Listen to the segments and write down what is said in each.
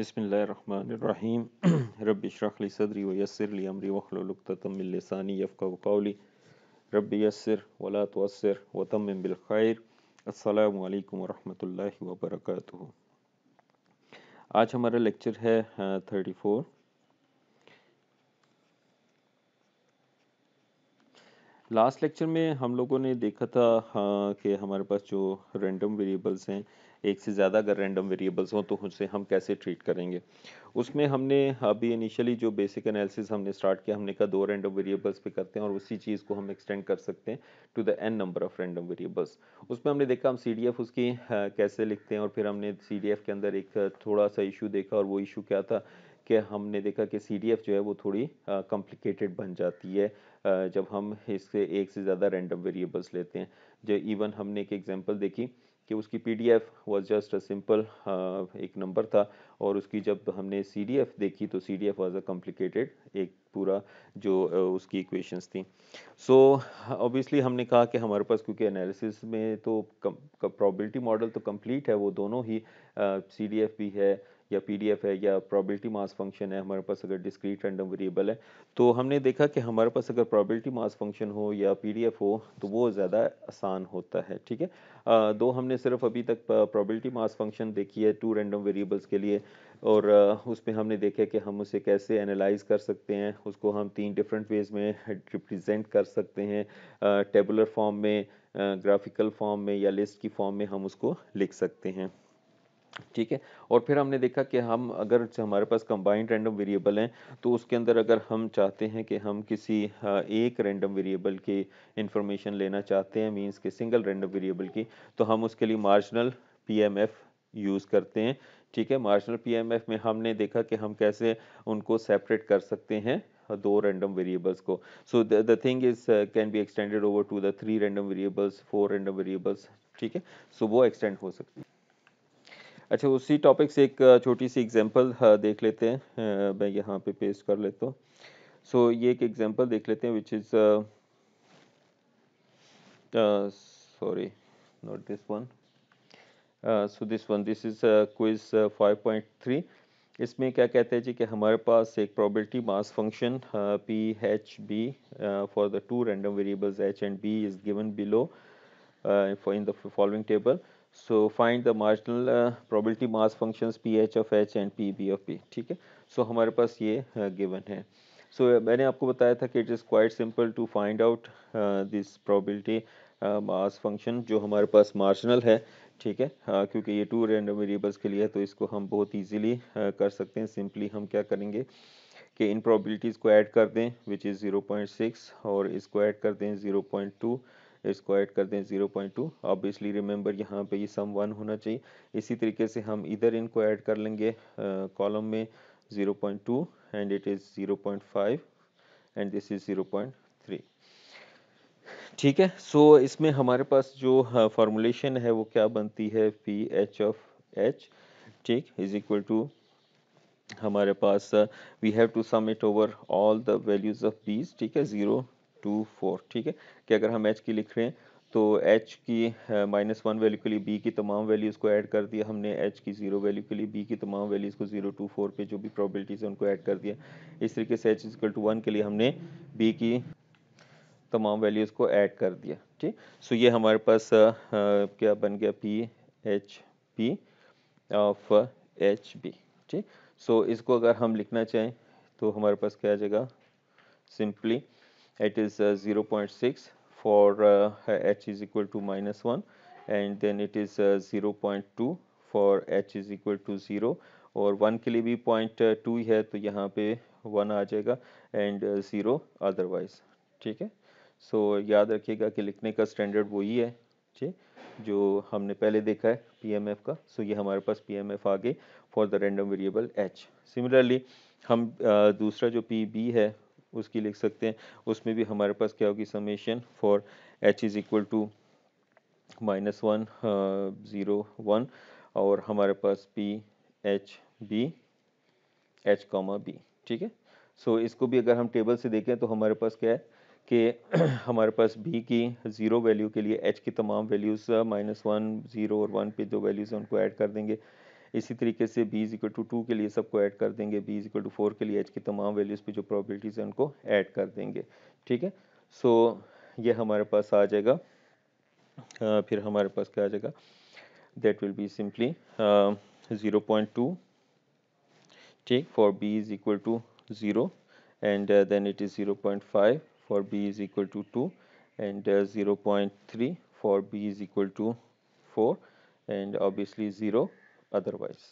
बसमीम रब शरखली सदरी वयसरली अमरी वखलतमिल लसानी यफ़ावली रब यसर वला तसर वतम बिलखैर असलकम वरहमल वबरक आज हमारा लेक्चर है थर्टी फोर लास्ट लेक्चर में हम लोगों ने देखा था कि हमारे पास जो रेंडम वेरिएबल्स हैं एक से ज़्यादा अगर रैंडम वेरिएबल्स हों तो उसे हम कैसे ट्रीट करेंगे उसमें हमने अभी इनिशियली जो बेसिक एनालिसिस हमने स्टार्ट किया हमने कहा दो रैंडम वेरिएबल्स पे करते हैं और उसी चीज़ को हम एक्सटेंड कर सकते हैं to the n number of random variables उसमें हमने देखा हम सी उसकी कैसे लिखते हैं और फिर हमने सी के अंदर एक थोड़ा सा इशू देखा और वो इशू क्या था कि हमने देखा कि सी जो है वो थोड़ी कॉम्प्लिकेटेड बन जाती है जब हम इससे एक से ज़्यादा रैंडम वेरिएबल्स लेते हैं जो इवन हमने एक एग्जांपल देखी कि उसकी P D F was just a simple एक नंबर था और उसकी जब हमने सी डी एफ देखी तो C D F was a complicated एक पूरा जो uh, उसकी इक्वेशंस थी सो so, ऑब्वियसली हमने कहा कि हमारे पास क्योंकि एनालिसिस में तो प्रॉबिलिटी मॉडल तो कंप्लीट है वो दोनों ही सी डी एफ भी है या पी है या प्रॉबिलिटी मास फंक्शन है हमारे पास अगर डिस्क्रीट रैंडम वेरिएबल है तो हमने देखा कि हमारे पास अगर प्रॉबिलिटी मास फंक्शन हो या पी हो तो वो ज़्यादा आसान होता है ठीक है दो हमने सिर्फ अभी तक प्रॉबिलिटी मास फंक्शन देखी है टू रैंडम वेरिएबल्स के लिए और उसमें हमने देखा कि हम उसे कैसे एनालाइज कर सकते हैं उसको हम तीन डिफरेंट वेज में रिप्रेजेंट कर सकते हैं टेबुलर फॉर्म में ग्राफिकल फॉर्म में या लिस्ट की फॉर्म में हम उसको लिख सकते हैं ठीक है और फिर हमने देखा कि हम अगर हमारे पास कंबाइंड रैंडम वेरिएबल हैं तो उसके अंदर अगर हम चाहते हैं कि हम किसी हाँ, एक रैंडम वेरिएबल की इंफॉर्मेशन लेना चाहते हैं मींस के सिंगल रैंडम वेरिएबल की तो हम उसके लिए मार्जिनल पीएमएफ यूज़ करते हैं ठीक है मार्जिनल पीएमएफ में हमने देखा कि हम कैसे उनको सेपरेट कर सकते हैं दो रैंडम वेरिएबल्स को so the thing is can be extended over to the three random variables four random variables ठीक है सो वो एक्सटेंड हो सकती है अच्छा उसी टॉपिक से एक छोटी सी एग्जांपल हाँ, देख लेते हैं हाँ, मैं यहाँ पे पेस्ट कर लेता हूँ सो so, ये एक एग्जांपल देख लेते हैं which is sorry not this one so this one this is quiz 5.3 इसमें क्या कहते हैं जी कि हमारे पास एक probability mass function P H B for the two random variables H and B is given below in the following table so find the marginal probability mass functions P H of H and P B of P ठीक है so so, हमारे पास ये given uh, है so so, मैंने आपको बताया था कि it is quite simple to find out this probability mass function जो हमारे पास मार्जिनल है ठीक है uh, क्योंकि ये टू रैंडम वेरिएबल्स के लिए है तो इसको हम बहुत ईजीली uh, कर सकते हैं सिंपली हम क्या करेंगे कि इन प्रोबेबिलिटीज़ को ऐड कर दें विच इज़ 0.6 और इसको ऐड कर दें 0.2 इसको ऐड कर दें zero point two obviously remember यहाँ पे ये सम वन होना चाहिए इसी तरीके से हम इधर इनको ऐड कर लेंगे कॉलम में zero point two and it is zero point five and this is zero point three ठीक है सो so, इसमें हमारे पास जो फॉर्मुलेशन है वो क्या बनती है पी एच ऑफ एच ठीक इज इक्वल टू हमारे पास we have to sum it over all the values of B's ठीक है ज़ीरो टू फोर ठीक है कि अगर हम एच की लिख रहे हैं तो एच की माइनस वन वैल्यू के लिए बी की तमाम वैल्यूज़ को ऐड कर दिया हमने एच की जीरो वैल्यू के लिए बी की तमाम वैल्यूज़ को जीरो टू फोर पे जो भी प्रॉबिलिटीज़ है उनको ऐड कर दिया इस तरीके से एच इजिकल टू वन के लिए हमने बी की तमाम वैल्यूज़ को ऐड कर दिया ठीक सो so, ये हमारे पास आ, क्या बन गया P H P of H B ठीक सो so, इसको अगर हम लिखना चाहें तो हमारे पास क्या आ जाएगा simply it is 0.6 uh, uh, uh, for h is equal to minus 1 and then it is 0.2 for h is equal to 0 और वन के लिए भी पॉइंट टू है तो यहाँ पे वन आ जाएगा एंड ज़ीरो अदरवाइज ठीक है सो so, याद रखिएगा कि लिखने का स्टैंडर्ड वही है ठीक जो हमने पहले देखा है पीएमएफ का सो so, ये हमारे पास पीएमएफ आ गई for the random variable H similarly हम दूसरा जो पी बी है उसकी लिख सकते हैं उसमें भी हमारे पास क्या होगी summation for H is equal to minus one zero one और हमारे पास P H B H comma B ठीक है सो इसको भी अगर हम टेबल से देखें तो हमारे पास क्या है कि हमारे पास बी की ज़ीरो वैल्यू के लिए एच की तमाम वैल्यूज़ माइनस वन ज़ीरो और वन पे जो वैल्यूज़ हैं उनको ऐड कर देंगे इसी तरीके से B is equal to two के लिए सबको ऐड कर देंगे B is equal to four के लिए एच की तमाम वैल्यूज़ पे जो प्रॉबिलिटीज़ हैं उनको ऐड कर देंगे ठीक है सो ये हमारे पास आ जाएगा आ, फिर हमारे पास क्या आ जाएगा that will be simply zero point two ठीक for B is equal to zero and then it is zero point five for B is equal to two and zero point three for B is equal to four and obviously zero otherwise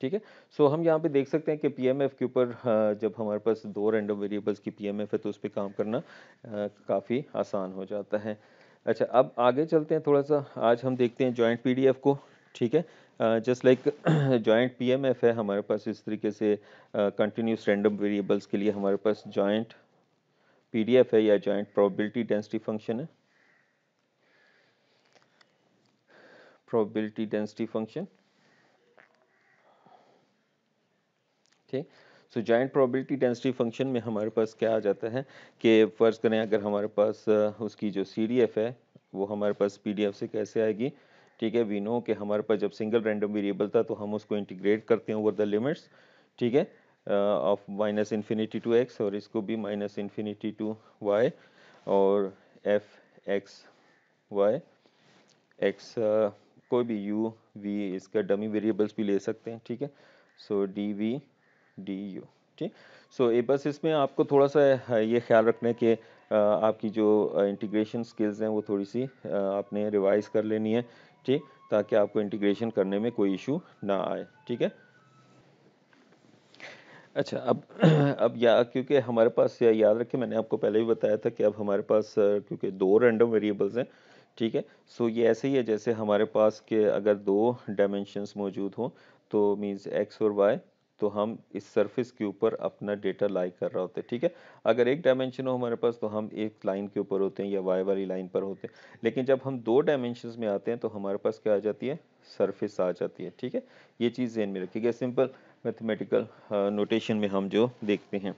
ठीक है सो हम यहाँ पे देख सकते हैं कि P के ऊपर हाँ, जब हमारे पास दो रैंडम वेरिएबल्स की पी है तो उस पर काम करना काफ़ी आसान हो जाता है अच्छा अब आगे चलते हैं थोड़ा सा आज हम देखते हैं जॉइंट पी को ठीक है जस्ट लाइक जॉइंट पी है हमारे पास इस तरीके से कंटिन्यूस रैंडम वेरिएबल्स के लिए हमारे पास जॉइंट पी है या जॉइंट प्रॉबिलिटी डेंसिटी फंक्शन है probability density function. Okay. So joint probability density function में हमारे पास क्या आ जाता है कि फर्ज करें अगर हमारे पास उसकी जो सी है वो हमारे पास पी से कैसे आएगी ठीक है वी नो कि हमारे पास जब सिंगल रैंडम वेरिएबल था तो हम उसको इंटीग्रेट करते हैं ओवर द लिमिट्स ठीक है of minus infinity to X और इसको भी माइनस इन्फिनिटी टू वाई और एफ एक्स वाई एक्स कोई भी यू वी इसका डमी वेरिएबल्स भी ले सकते हैं ठीक है so D V D U ठीक सो ये बस इसमें आपको थोड़ा सा हाँ, ये ख्याल रखना है कि आपकी जो इंटीग्रेशन स्किल्स हैं वो थोड़ी सी आपने रिवाइज कर लेनी है ठीक ताकि आपको इंटीग्रेशन करने में कोई इशू ना आए ठीक है अच्छा अब अब या क्योंकि हमारे पास या, याद रखें मैंने आपको पहले भी बताया था कि अब हमारे पास क्योंकि दो रैंडम वेरिएबल्स हैं ठीक है सो ये ऐसे ही है जैसे हमारे पास के अगर दो डायमेंशंस मौजूद हों तो मीन्स एक्स और वाई तो हम इस सरफेस के ऊपर अपना डेटा लाई कर रहा होते हैं ठीक है अगर एक डायमेंशन हो हमारे पास तो हम एक लाइन के ऊपर होते हैं या वाई वाली लाइन पर होते हैं लेकिन जब हम दो डायमेंशन में आते हैं तो हमारे पास क्या आ जाती है सरफेस आ जाती है ठीक है ये चीज़ जहन में रखी गई सिंपल मैथमेटिकल नोटेशन में हम जो देखते हैं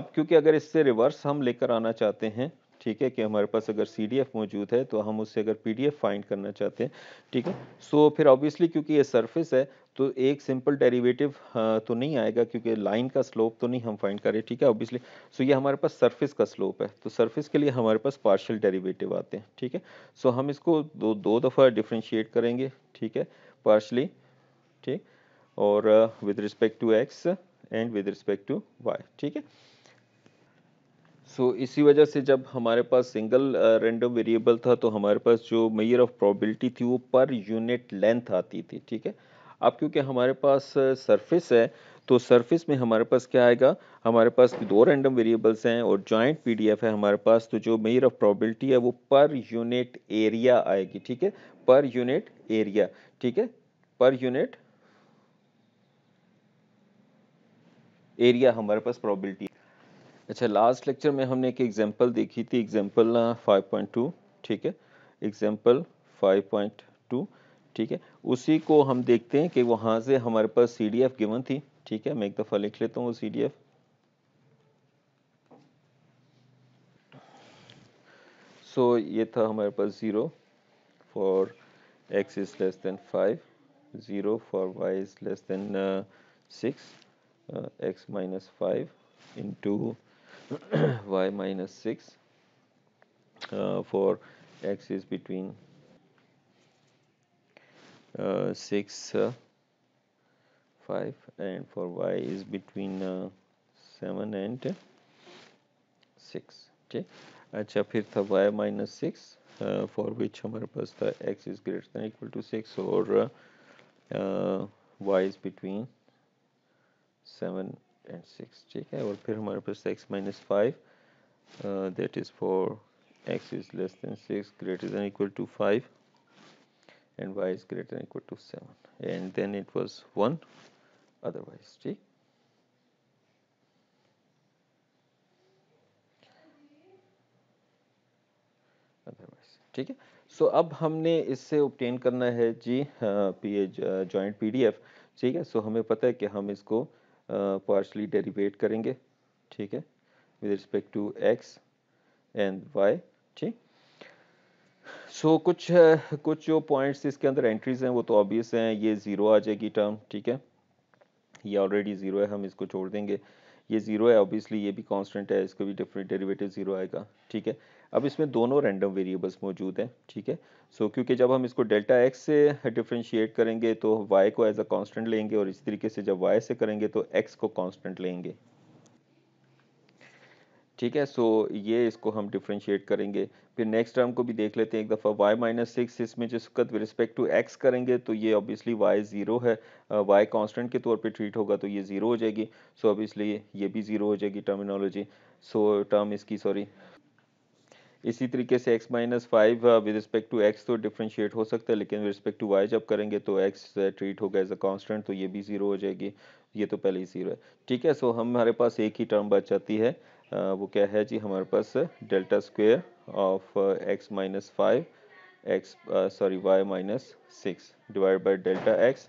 अब क्योंकि अगर इससे रिवर्स हम लेकर आना चाहते हैं ठीक है कि हमारे पास अगर सी मौजूद है तो हम उससे अगर पी फाइंड करना चाहते हैं ठीक है सो so, फिर ऑब्वियसली क्योंकि ये सरफेस है तो एक सिंपल डेरिवेटिव हाँ, तो नहीं आएगा क्योंकि लाइन का स्लोप तो नहीं हम फाइंड करें ठीक है ऑब्वियसली सो so, ये हमारे पास सरफेस का स्लोप है तो सरफेस के लिए हमारे पास पार्शियल डेरिवेटिव आते हैं ठीक है सो so, हम इसको दो दो दफ़ा डिफ्रेंशिएट करेंगे ठीक है पार्शली ठीक और with respect to X and with respect to Y ठीक है सो so, इसी वजह से जब हमारे पास सिंगल रेंडम वेरिएबल था तो हमारे पास जो मेयर ऑफ प्रोबेबिलिटी थी वो पर यूनिट लेंथ आती थी ठीक है अब क्योंकि हमारे पास सरफेस uh, है तो सरफेस में हमारे पास क्या आएगा हमारे पास दो रैंडम वेरिएबल्स हैं और जॉइंट पीडीएफ है हमारे पास तो जो मेयर ऑफ प्रोबेबिलिटी है वो पर यूनिट एरिया आएगी ठीक है पर यूनिट एरिया ठीक है पर यूनिट एरिया हमारे पास प्रोबेबिलिटी अच्छा लास्ट लेक्चर में हमने एक एग्जांपल देखी थी एग्जांपल 5.2 ठीक है एग्जांपल 5.2 ठीक है उसी को हम देखते हैं कि वहाँ से हमारे पास सी डी एफ गिवन थी ठीक है मैं एक दफ़ा लिख लेता हूँ सी डी एफ सो ये था हमारे पास zero for X is less than five zero for Y is less than six X minus five into y minus 6 uh, for x is between uh, 6 uh, 5 and for y is between 7 and 6 okay acha phir tha y minus 6 for which our pass the x is greater than equal to 6 or y is between 7 and six ठीक है और फिर हमारे पास X minus five that is four X is less than six greater than equal to five and Y is greater than equal to seven and then it was one otherwise ठीक ठीक है सो अब हमने इससे ऑप्टेन करना है G P A joint P ठीक है सो हमें पता है कि हम इसको पार्शली डेरिवेट करेंगे ठीक है with respect to X and Y ठीक सो so, कुछ कुछ जो पॉइंट्स इसके अंदर एंट्रीज हैं वो तो ऑब्वियस हैं ये ज़ीरो आ जाएगी टर्म ठीक है ये ऑलरेडी ज़ीरो है हम इसको छोड़ देंगे ये जीरो है ऑब्वियसली ये भी कांस्टेंट है इसका भी डिफरेंट डेरिवेटिव जीरो आएगा ठीक है अब इसमें दोनों रैंडम वेरिएबल्स मौजूद हैं ठीक है सो so, क्योंकि जब हम इसको डेल्टा एक्स से डिफ्रेंशिएट करेंगे तो वाई को एज अ कांस्टेंट लेंगे और इसी तरीके से जब वाई से करेंगे तो एक्स को कांस्टेंट लेंगे ठीक है सो ये इसको हम डिफ्रेंशिएट करेंगे फिर नेक्स्ट टर्म को भी देख लेते हैं एक दफ़ा वाई माइनस सिक्स इसमें जिस वक्त रिस्पेक्ट टू एक्स करेंगे तो ये ऑब्वियसली वाई ज़ीरो है वाई कांस्टेंट के तौर पे ट्रीट होगा तो ये ज़ीरो हो जाएगी सो ऑब्वियसली ये भी ज़ीरो हो जाएगी टर्मिनोलॉजी सो टर्म इसकी सॉरी इसी तरीके से x minus five with respect to X तो डिफ्रेंशिएट हो सकता है लेकिन विद रिस्पेक्ट टू वाई जब करेंगे तो x ट्रीट होगा एज अ कॉन्स्टेंट तो ये भी ज़ीरो हो जाएगी ये तो पहले ही ज़ीरो है ठीक है सो हमारे पास एक ही टर्म बच जाती है वो क्या है जी हमारे पास delta square of X minus five X sorry Y minus six divide by delta X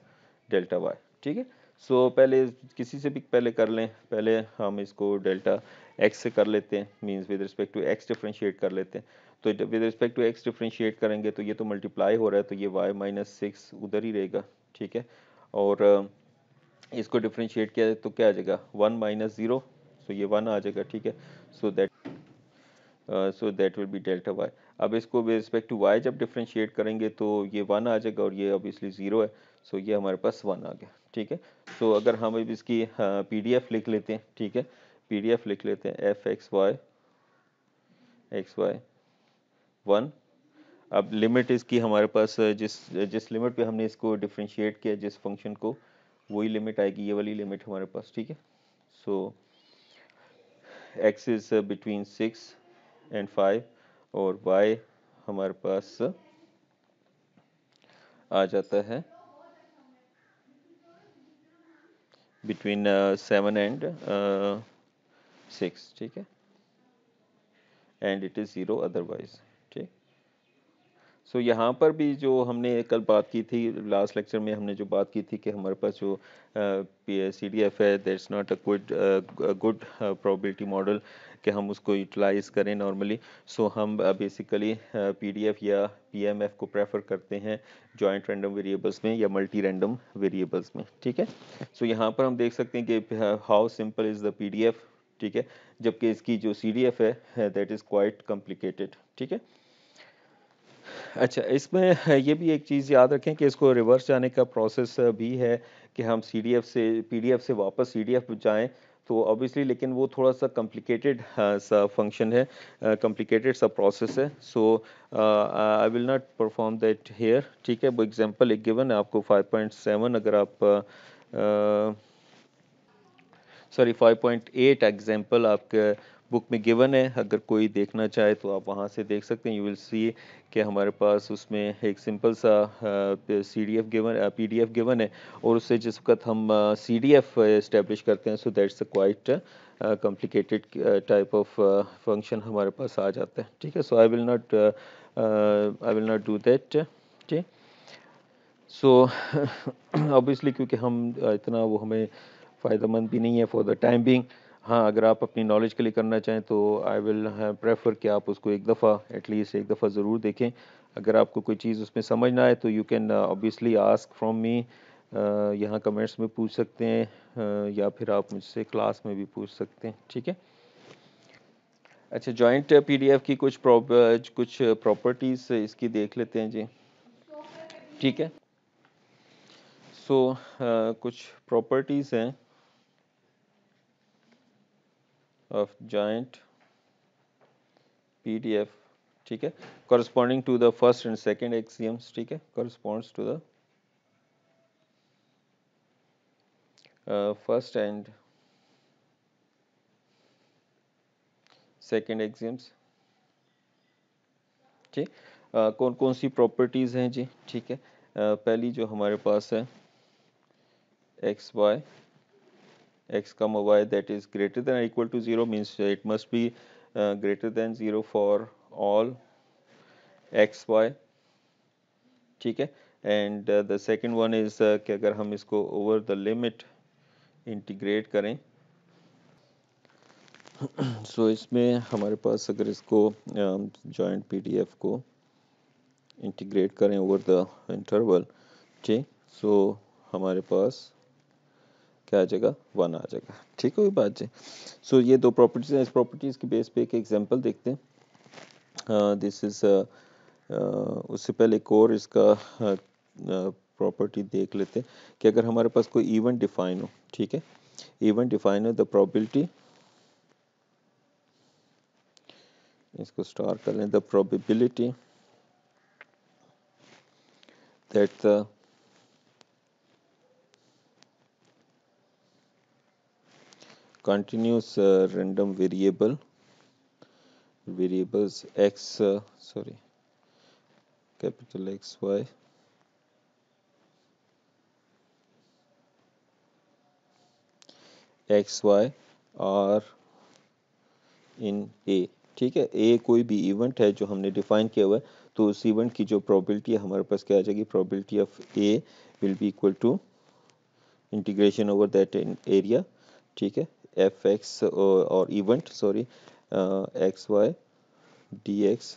delta Y ठीक है सो so, पहले किसी से भी पहले कर लें पहले हम इसको डेल्टा एक्स से कर लेते हैं means with respect to X differentiate कर लेते हैं तो with respect to X differentiate करेंगे तो ये तो मल्टीप्लाई हो रहा है तो ये वाई माइनस सिक्स उधर ही रहेगा ठीक है और इसको डिफ्रेंशिएट किया जाए तो क्या आ जाएगा वन माइनस ज़ीरो सो ये वन आ जाएगा ठीक है so that so that will be delta Y अब इसको विद रिस्पेक्ट टू वाई जब डिफ्रेंशिएट करेंगे तो ये वन आ जाएगा और ये ऑब्वियसली ज़ीरो है सो so ये हमारे पास वन आ गया ठीक है सो so अगर हम अब इसकी पी डी एफ लिख लेते हैं ठीक है पी डी एफ लिख लेते हैं F X Y X Y one अब लिमिट इसकी हमारे पास uh, जिस uh, जिस लिमिट पे हमने इसको डिफ्रेंशिएट किया जिस फंक्शन को वही लिमिट आएगी ये वाली लिमिट हमारे पास ठीक है so so, X is between six and five और वाई हमारे पास आ जाता है बिटवीन सेवन एंड सिक्स ठीक है and it is zero otherwise so so, यहाँ पर भी जो हमने कल बात की थी लास्ट लेक्चर में हमने जो बात की थी कि हमारे पास जो सी डी एफ है that's not a good good probability model कि हम उसको यूटिलाइज करें नॉर्मली सो so, हम बेसिकली पी डी एफ या पी एम एफ को प्रेफर करते हैं जॉइंट रैंडम वेरिएबल्स में या मल्टी रैंडम वेरिएबल्स में ठीक है सो so, यहाँ पर हम देख सकते हैं कि how simple is the P D F ठीक है जबकि इसकी जो सी डी एफ है दैट इज़ क्वाइट कॉम्प्लिकेटेड ठीक है अच्छा इसमें हाँ, ये भी एक चीज़ याद रखें कि इसको रिवर्स जाने का प्रोसेस भी है कि हम सी डी एफ से पी डी एफ से वापस सी डी एफ जाएँ तो ऑब्वियसली लेकिन वो थोड़ा सा कॉम्प्लिकेटेड हाँ, सा फंक्शन है कॉम्प्लिकेटेड सा प्रोसेस है so I will not perform that here ठीक है वो एग्जाम्पल एक गिवन है आपको 5.7 अगर आप सॉरी uh, 5.8 एग्जांपल आपके बुक में गिवन है अगर कोई देखना चाहे तो आप वहाँ से देख सकते हैं यू विल सी कि हमारे पास उसमें एक सिंपल सा C D F given P D F given है और उससे जिस वक्त हम सी डी एफ इस्टेब्लिश करते हैं so that's a quite complicated type of function हमारे पास आ जाता है ठीक है so I will not I will not do that ठीक सो ऑब्वियसली क्योंकि हम इतना वो हमें फ़ायदेमंद भी नहीं है फॉर द टाइम बिंग हाँ अगर आप अपनी नॉलेज के लिए करना चाहें तो आई विल प्रेफर कि आप उसको एक दफ़ा एटलीस्ट एक दफ़ा ज़रूर देखें अगर आपको कोई चीज़ उसमें समझ ना आए तो you can obviously ask from me यहाँ कमेंट्स में पूछ सकते हैं uh, या फिर आप मुझसे क्लास में भी पूछ सकते हैं ठीक है अच्छा जॉइंट पीडीएफ की कुछ uh, कुछ प्रॉपर्टीज़ इसकी देख लेते हैं जी ठीक है सो so, uh, कुछ प्रॉपर्टीज़ हैं of joint pdf ठीक है corresponding to the first and second axioms ठीक है corresponds to the uh, first and second axioms ठीक uh, कौन कौन सी properties हैं जी ठीक है uh, पहली जो हमारे पास है X Y x comma y that is greater than or equal to 0 means it must be uh, greater than 0 for all x y ठीक है and the second one is कि अगर हम इसको ओवर द लिमिट इंटीग्रेट करें सो so, इसमें हमारे पास अगर इसको जॉइंट um, पीडीएफ को इंटीग्रेट करें ओवर द इंटरवल ठीक सो हमारे पास क्या आ जाएगा वन आ जाएगा ठीक है बात जी सो so, ये दो प्रॉपर्टीज हैं इस प्रॉपर्टीज के बेस पे एक एग्जांपल देखते हैं this uh, is uh, uh, उससे पहले एक और इसका प्रॉपर्टी uh, uh, देख लेते हैं कि अगर हमारे पास कोई इवेंट डिफाइन हो ठीक है इवेंट डिफाइन हो द प्रॉबिलिटी इसको स्टार कर लें the probability that continuous uh, random variable variables x uh, sorry capital x y X Y are in A ठीक है ए कोई भी इवेंट है जो हमने डिफाइन किया हुआ है तो उस इवेंट की जो प्रोबेबिलिटी है हमारे पास क्या आ जाएगी probability of A will be equal to integration over that area ठीक है fx or, uh, or event sorry X Y D X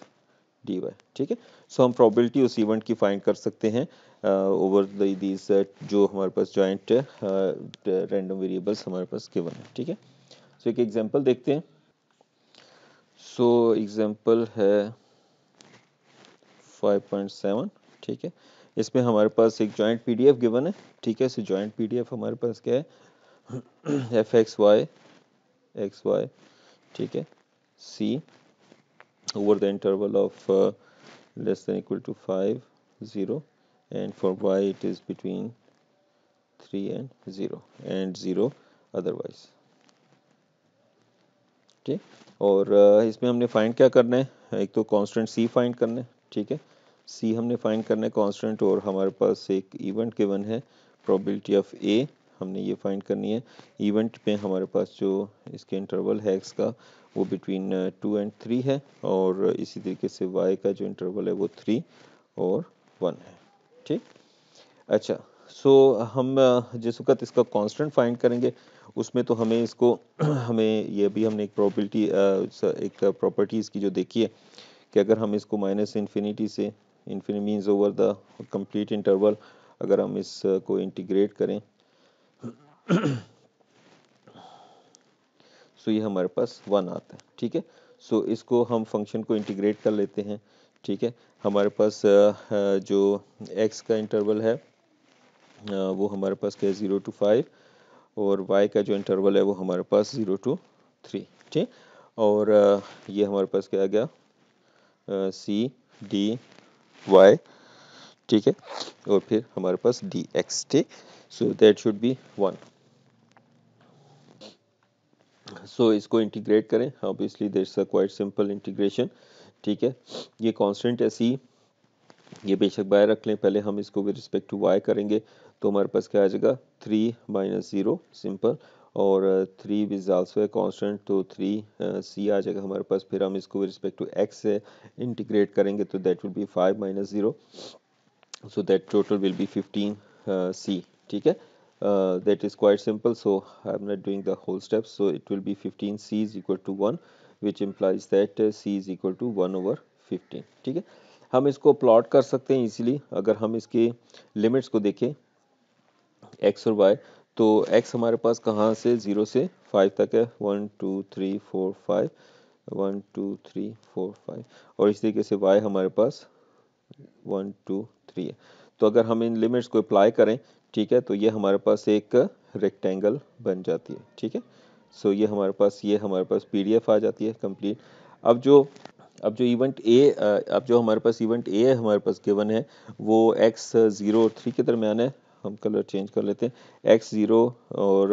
D Y ठीक है सो हम प्रोबेबिलिटी उस इवेंट की फाइंड कर सकते हैं ओवर uh, दीज uh, जो हमारे पास जॉइंट रैंडम वेरिएबल्स हमारे पास गिवन है ठीक है सो एक एग्जांपल देखते हैं सो so, एग्जांपल है 5.7 ठीक है इसमें हमारे पास एक जॉइंट पीडीएफ गिवन है ठीक है सो जॉइंट पीडीएफ हमारे पास क्या है F X Y X Y ठीक है C over the interval of less than equal to five zero and for Y it is between three and zero and zero otherwise ठीक और uh, इसमें हमने फाइंड क्या करना है एक तो कांस्टेंट सी फाइंड करना है ठीक है सी हमने फाइंड करना है कांस्टेंट और हमारे पास एक इवेंट गिवन है प्रोबेबिलिटी ऑफ ए हमने ये फाइंड करनी है इवेंट पे हमारे पास जो इसके इंटरवल है एक्स का वो बिटवीन टू एंड थ्री है और इसी तरीके से वाई का जो इंटरवल है वो थ्री और वन है ठीक अच्छा सो so, हम uh, जिस वक्त इसका कांस्टेंट फाइंड करेंगे उसमें तो हमें इसको हमें ये भी हमने एक प्रॉपर्टी uh, एक प्रॉपर्टीज़ की जो देखी है कि अगर हम इसको माइनस इन्फिनिटी से infinity means over the complete interval अगर हम इसको uh, इंटीग्रेट करें सो ये हमारे पास वन आता है ठीक है सो इसको हम फंक्शन को इंटीग्रेट कर लेते हैं ठीक है हमारे पास जो एक्स का इंटरवल है वो हमारे पास क्या है ज़ीरो टू फाइव और वाई का जो इंटरवल है वो हमारे पास ज़ीरो टू थ्री ठीक और ये हमारे पास क्या आ गया सी डी वाई ठीक है और फिर हमारे पास डी एक्स ठीक so that should be one so so, इसको इंटीग्रेट करें obviously there is quite simple integration ठीक है ये कांस्टेंट सी ये बेशक बाय रख लें पहले हम इसको विद रिस्पेक्ट टू वाई करेंगे तो हमारे पास क्या आ जाएगा थ्री माइनस ज़ीरो सिंपल और three is also a constant तो थ्री सी uh, आ जाएगा हमारे पास फिर हम इसको विद रिस्पेक्ट टू एक्स से इंटीग्रेट करेंगे तो that will be five minus zero so that total will be fifteen C ठीक है uh, that is quite simple so I'm not doing the whole steps so it will be 15 C is equal to 1 which implies that uh, C is equal to 1 over 15 ठीक है हम इसको plot कर सकते हैं easily अगर हम इसके लिमिट्स को देखें x और y तो x हमारे पास कहाँ से 0 से 5 तक है 1 2 3 4 5 1 2 3 4 5 और इस तरीके से y हमारे पास 1 2 3 है तो अगर हम इन लिमिट्स को अप्लाई करें ठीक है तो ये हमारे पास एक रेक्टेंगल बन जाती है ठीक है सो ये हमारे पास ये हमारे पास पी आ जाती है कंप्लीट अब जो अब जो इवेंट ए अब जो हमारे पास इवेंट ए हमारे पास गिवन है वो एक्स ज़ीरो और थ्री के दरमियान है हम कलर चेंज कर लेते हैं एक्स ज़ीरो और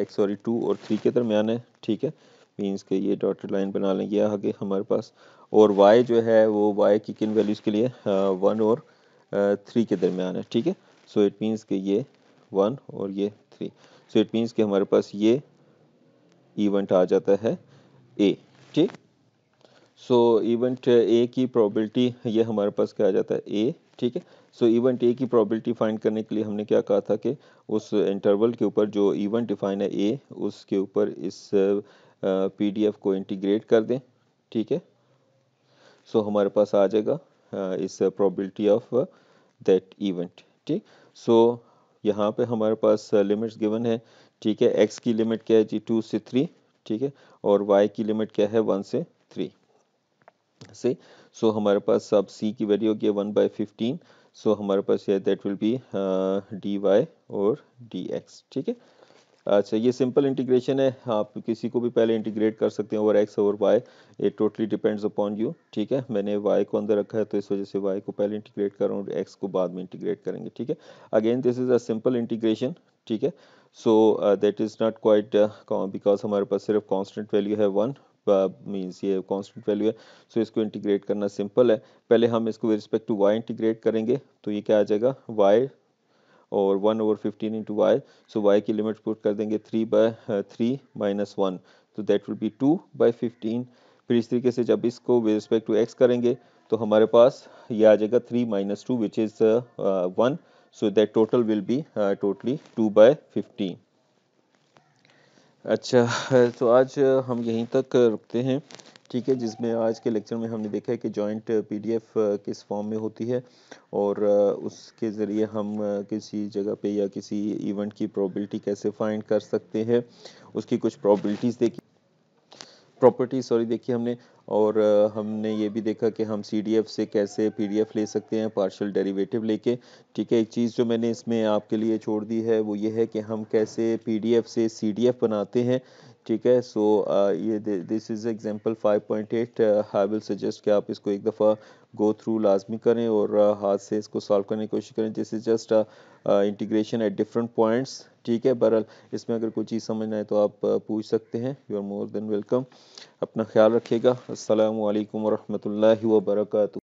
एक्स सॉरी टू और थ्री के दरमियान है ठीक है मीन्स के ये डॉटेड लाइन बना लेंगे आगे हमारे पास और वाई जो है वो वाई की किन वैल्यूज़ के लिए वन और थ्री के दरमियान है ठीक है सो इट मीन्स कि ये वन और ये थ्री सो इट मीन्स कि हमारे पास ये इवेंट आ जाता है ए ठीक सो इवेंट ए की प्रॉबिलिटी ये हमारे पास क्या आ जाता है ए ठीक है सो इवेंट ए की प्रॉबिलिटी फाइंड करने के लिए हमने क्या कहा था कि उस इंटरवल के ऊपर जो इवेंट डिफाइन है ए उसके ऊपर इस पीडीएफ uh, को इंटीग्रेट कर दें ठीक है सो हमारे पास आ जाएगा इस प्रॉबिलिटी ऑफ दैट इवेंट ठीक सो यहाँ पे हमारे पास लिमिट्स गिवन है ठीक है एक्स की लिमिट क्या है जी टू से थ्री ठीक है और वाई की लिमिट क्या है वन से थ्री से सो हमारे पास अब सी की वैल्यू होगी वन बाई फिफ्टीन सो हमारे पास ये that will be D Y और डी एक्स ठीक है अच्छा ये सिंपल इंटीग्रेशन है आप किसी को भी पहले इंटीग्रेट कर सकते हैं ओवर एक्स ओवर वाई ये टोटली डिपेंड्स अपॉन यू ठीक है मैंने वाई को अंदर रखा है तो इस वजह से वाई को पहले इंटीग्रेट कर रहा हूँ एक्स को बाद में इंटीग्रेट करेंगे ठीक है again this is a simple integration ठीक है so that is not quite because हमारे पास सिर्फ कॉन्स्टेंट वैल्यू है वन मीन्स uh, ये कॉन्स्टेंट वैल्यू है सो so इसको इंटीग्रेट करना सिंपल है पहले हम इसको with respect to Y integrate करेंगे तो ये क्या आ जाएगा वाई और one over fifteen into Y so Y की लिमिट पुट कर देंगे three by three minus one तो that will be two by fifteen फिर इस तरीके से जब इसको विद रिस्पेक्ट टू एक्स करेंगे तो हमारे पास ये आ जाएगा three minus two which is one so that total will be totally two by fifteen अच्छा तो आज हम यहीं तक रुकते हैं ठीक है जिसमें आज के लेक्चर में हमने देखा है कि जॉइंट पीडीएफ किस फॉर्म में होती है और उसके ज़रिए हम किसी जगह पे या किसी इवेंट की प्रोबेबिलिटी कैसे फाइंड कर सकते हैं उसकी कुछ प्रोबेबिलिटीज़ देखी प्रॉपर्टी सॉरी देखी हमने और हमने ये भी देखा कि हम सी से कैसे पी ले सकते हैं पार्शल डेरिवेटिव लेके ठीक है एक चीज़ जो मैंने इसमें आपके लिए छोड़ दी है वो ये है कि हम कैसे पी से सी बनाते हैं ठीक है सो uh, ये this is example 5.8 I will suggest कि आप इसको एक दफ़ा गो थ्रू लाजमी करें और uh, हाथ से इसको सॉल्व करने की कोशिश करें this is just integration at different points ठीक है बहरल इसमें अगर कोई चीज़ समझना है तो आप uh, पूछ सकते हैं you are more than welcome अपना ख्याल रखिएगा असल वरहमल वर्का